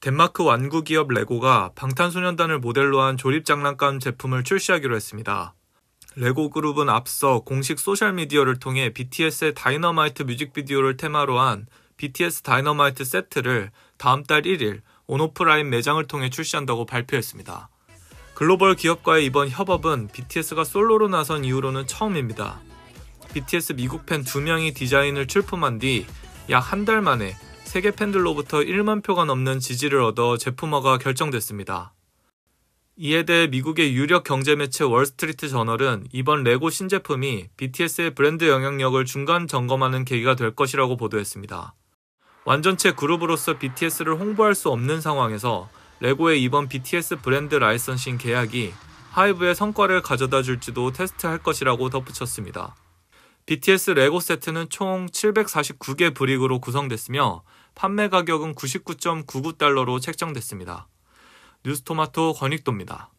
덴마크 완구 기업 레고가 방탄소년단을 모델로 한 조립 장난감 제품을 출시하기로 했습니다. 레고 그룹은 앞서 공식 소셜미디어를 통해 BTS의 다이너마이트 뮤직비디오를 테마로 한 BTS 다이너마이트 세트를 다음 달 1일 온오프라인 매장을 통해 출시한다고 발표했습니다. 글로벌 기업과의 이번 협업은 BTS가 솔로로 나선 이후로는 처음입니다. BTS 미국 팬 2명이 디자인을 출품한 뒤 약 한 달 만에 세계 팬들로부터 1만 표가 넘는 지지를 얻어 제품화가 결정됐습니다. 이에 대해 미국의 유력 경제 매체 월스트리트 저널은 이번 레고 신제품이 BTS의 브랜드 영향력을 중간 점검하는 계기가 될 것이라고 보도했습니다. 완전체 그룹으로서 BTS를 홍보할 수 없는 상황에서 레고의 이번 BTS 브랜드 라이선싱 계약이 하이브의 성과를 가져다 줄지도 테스트할 것이라고 덧붙였습니다. BTS 레고 세트는 총 749개 브릭으로 구성됐으며 판매 가격은 99.99달러로 책정됐습니다. 뉴스토마토 권익도입니다.